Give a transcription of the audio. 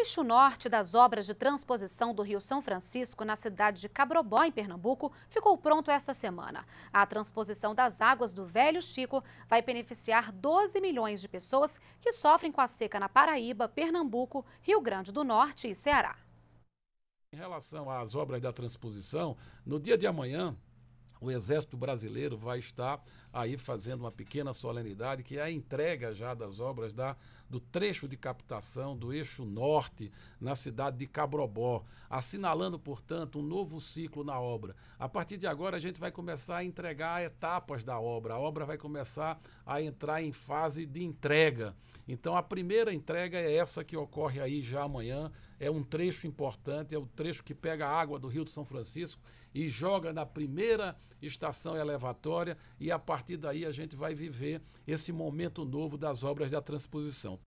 eixo norte das obras de transposição do Rio São Francisco na cidade de Cabrobó, em Pernambuco, ficou pronto esta semana. A transposição das águas do Velho Chico vai beneficiar 12 milhões de pessoas que sofrem com a seca na Paraíba, Pernambuco, Rio Grande do Norte e Ceará. Em relação às obras da transposição, no dia de amanhã, o Exército Brasileiro vai estar aí fazendo uma pequena solenidade, que é a entrega já das obras da, do trecho de captação do eixo norte na cidade de Cabrobó, assinalando, portanto, um novo ciclo na obra. A partir de agora, a gente vai começar a entregar etapas da obra, a obra vai começar a entrar em fase de entrega. Então, a primeira entrega é essa que ocorre aí já amanhã, é um trecho importante, é o trecho que pega a água do Rio de São Francisco e joga na primeira estação elevatória, e a partir daí a gente vai viver esse momento novo das obras da transposição.